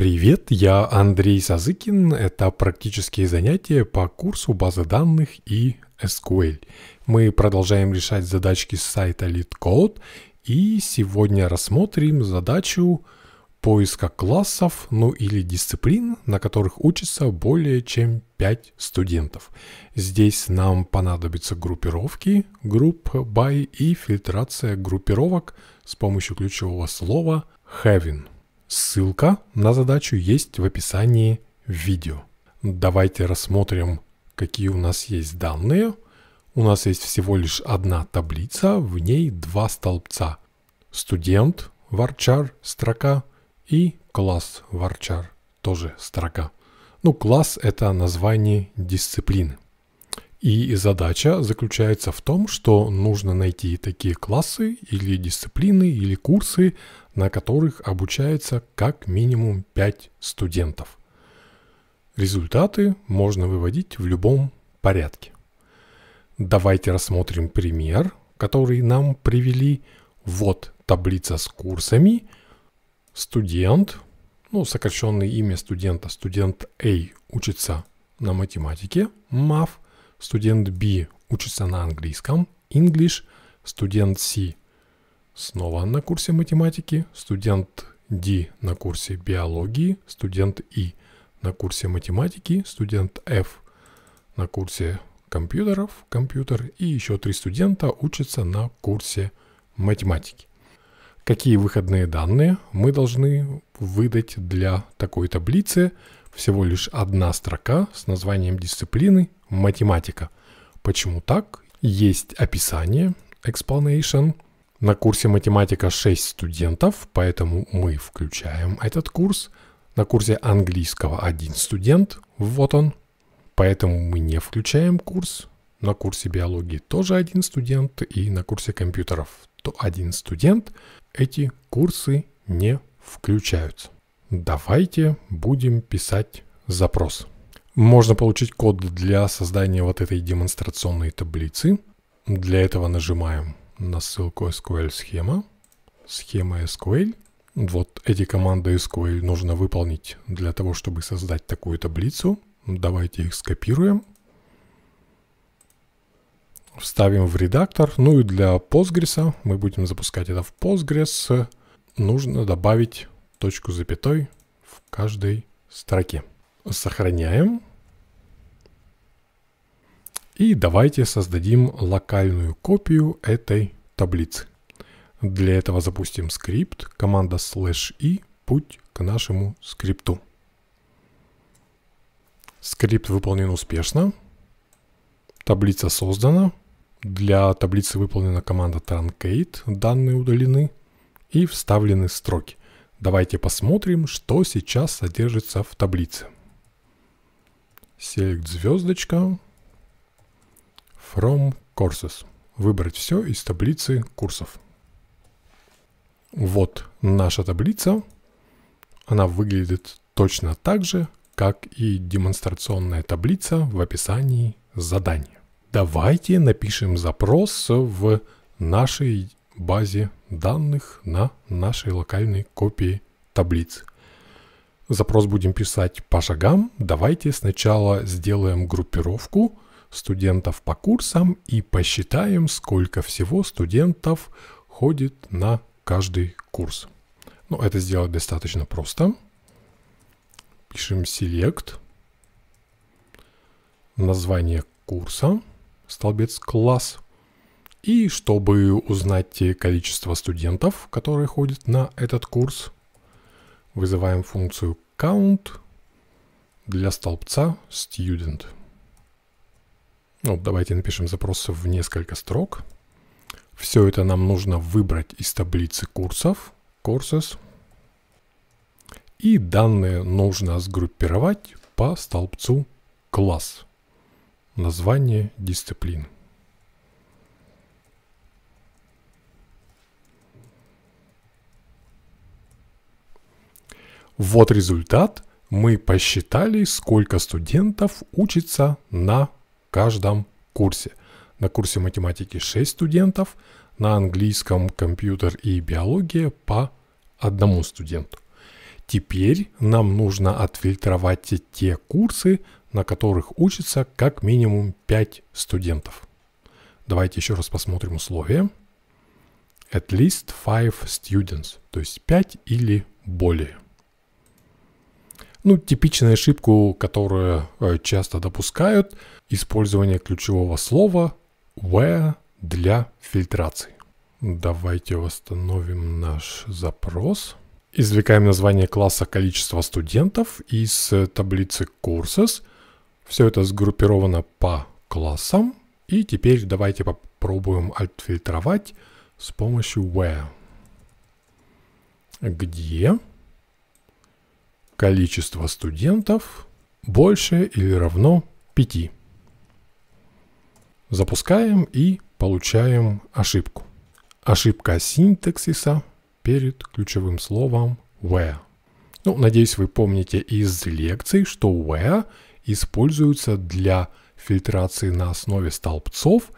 Привет, я Андрей Сазыкин. Это практические занятия по курсу базы данных и SQL. Мы продолжаем решать задачки с сайта LeetCode и сегодня рассмотрим задачу поиска классов, ну или дисциплин, на которых учатся более чем 5 студентов. Здесь нам понадобятся группировки, групп by и фильтрация группировок с помощью ключевого слова having. Ссылка на задачу есть в описании видео. Давайте рассмотрим, какие у нас есть данные. У нас есть всего лишь одна таблица, в ней два столбца. Студент, varchar, строка и класс, varchar, тоже строка. Ну, класс – это название дисциплины. И задача заключается в том, что нужно найти такие классы или дисциплины или курсы, на которых обучается как минимум 5 студентов. Результаты можно выводить в любом порядке. Давайте рассмотрим пример, который нам привели. Вот таблица с курсами. Студент, ну сокращенное имя студента, студент A учится на математике, МАФ – Студент B учится на английском, English. Студент C снова на курсе математики. Студент D на курсе биологии. Студент E на курсе математики. Студент F на курсе компьютеров, компьютер. И еще три студента учатся на курсе математики. Какие выходные данные мы должны выдать для такой таблицы? Всего лишь одна строка с названием дисциплины математика. Почему так? Есть описание, explanation. На курсе математика 6 студентов, поэтому мы включаем этот курс. На курсе английского один студент, вот он. Поэтому мы не включаем курс. На курсе биологии тоже один студент и на курсе компьютеров то один студент. Эти курсы не включаются. Давайте будем писать запрос. Можно получить код для создания вот этой демонстрационной таблицы. Для этого нажимаем на ссылку SQL схема, схема SQL. Вот эти команды SQL нужно выполнить для того, чтобы создать такую таблицу. Давайте их скопируем. Вставим в редактор. Ну и для Postgres, мы будем запускать это в Postgres, нужно добавить точку запятой в каждой строке. Сохраняем. И давайте создадим локальную копию этой таблицы. Для этого запустим скрипт, команда slash i, путь к нашему скрипту. Скрипт выполнен успешно. Таблица создана. Для таблицы выполнена команда truncate, данные удалены и вставлены строки. Давайте посмотрим, что сейчас содержится в таблице. Select звездочка, From Courses. Выбрать все из таблицы курсов. Вот наша таблица. Она выглядит точно так же, как и демонстрационная таблица в описании задания. Давайте напишем запрос в нашей базе данных на нашей локальной копии таблицы. Запрос будем писать по шагам. Давайте сначала сделаем группировку – студентов по курсам и посчитаем, сколько всего студентов ходит на каждый курс. Но ну, это сделать достаточно просто. Пишем select, название курса, столбец класс. И чтобы узнать количество студентов, которые ходят на этот курс, вызываем функцию count для столбца student. Ну, давайте напишем запросы в несколько строк. Все это нам нужно выбрать из таблицы курсов, courses. И данные нужно сгруппировать по столбцу класс. Название дисциплин. Вот результат. Мы посчитали, сколько студентов учится на каждом курсе. На курсе математики 6 студентов, на английском компьютер и биология по одному студенту. Теперь нам нужно отфильтровать те курсы, на которых учится как минимум 5 студентов. Давайте еще раз посмотрим условия. At least 5 students, то есть 5 или более. Ну, типичная ошибка, которую э, часто допускают, использование ключевого слова where для фильтрации. Давайте восстановим наш запрос. Извлекаем название класса количество студентов из таблицы courses. Все это сгруппировано по классам. И теперь давайте попробуем отфильтровать с помощью where. Где? Где? количество студентов больше или равно 5. Запускаем и получаем ошибку. Ошибка синтаксиса перед ключевым словом where. Ну, надеюсь, вы помните из лекций, что where используется для фильтрации на основе столбцов,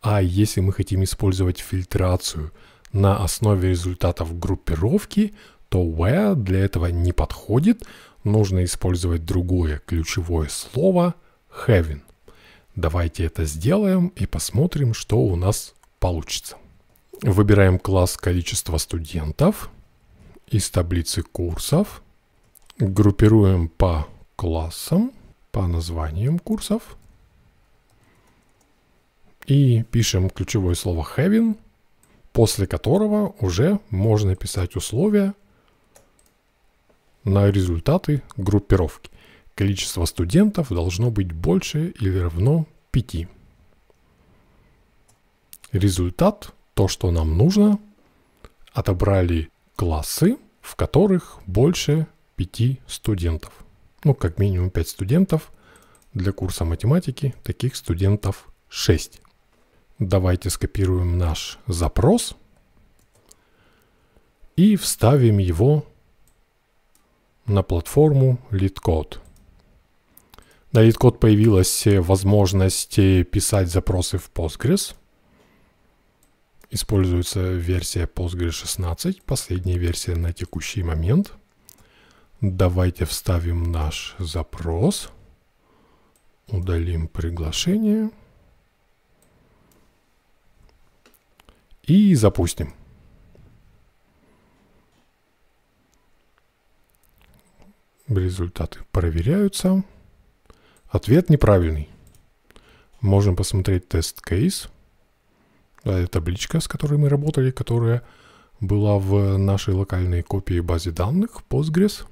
а если мы хотим использовать фильтрацию на основе результатов группировки, то where для этого не подходит, нужно использовать другое ключевое слово having. Давайте это сделаем и посмотрим, что у нас получится. Выбираем класс количество студентов из таблицы курсов. Группируем по классам, по названиям курсов. И пишем ключевое слово having, после которого уже можно писать условия, на результаты группировки. Количество студентов должно быть больше или равно 5. Результат, то, что нам нужно, отобрали классы, в которых больше 5 студентов. Ну, как минимум 5 студентов. Для курса математики таких студентов 6. Давайте скопируем наш запрос и вставим его на платформу LeetCode. На LeetCode появилась возможность э, писать запросы в Postgres. Используется версия Postgres 16, последняя версия на текущий момент. Давайте вставим наш запрос. Удалим приглашение. И запустим. Результаты проверяются. Ответ неправильный. Можем посмотреть тест-кейс. Это табличка, с которой мы работали, которая была в нашей локальной копии базы данных Postgres.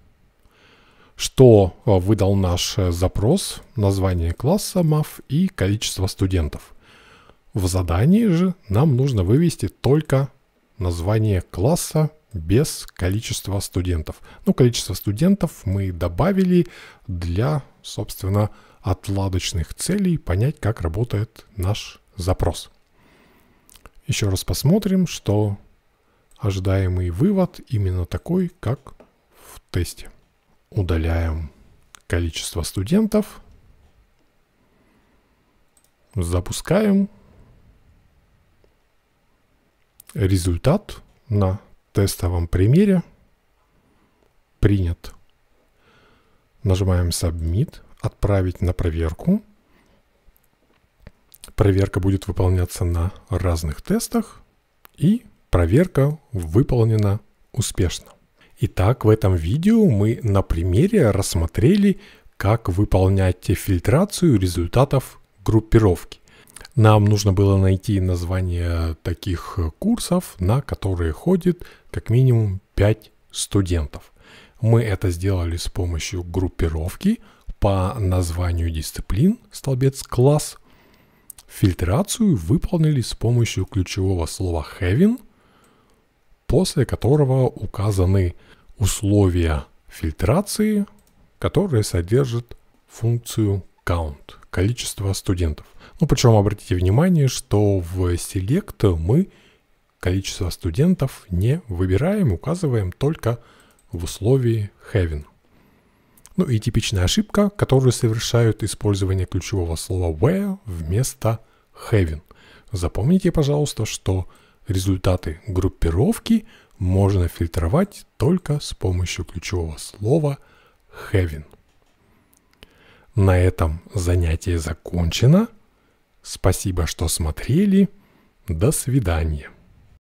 Что а, выдал наш э, запрос, название класса MAF и количество студентов. В задании же нам нужно вывести только название класса без количества студентов. Ну, количество студентов мы добавили для, собственно, отладочных целей, понять, как работает наш запрос. Еще раз посмотрим, что ожидаемый вывод именно такой, как в тесте. Удаляем количество студентов, запускаем результат на тестовом примере. Принят. Нажимаем Submit, отправить на проверку. Проверка будет выполняться на разных тестах. И проверка выполнена успешно. Итак, в этом видео мы на примере рассмотрели, как выполнять фильтрацию результатов группировки. Нам нужно было найти название таких э, курсов, на которые ходит как минимум 5 студентов. Мы это сделали с помощью группировки по названию дисциплин, столбец класс. Фильтрацию выполнили с помощью ключевого слова having, после которого указаны условия фильтрации, которые содержат функцию count, количество студентов. Ну, причем обратите внимание, что в Select мы количество студентов не выбираем, указываем только в условии having. Ну и типичная ошибка, которую совершают использование ключевого слова where вместо having. Запомните, пожалуйста, что результаты группировки можно фильтровать только с помощью ключевого слова having. На этом занятие закончено. Спасибо, что смотрели. До свидания.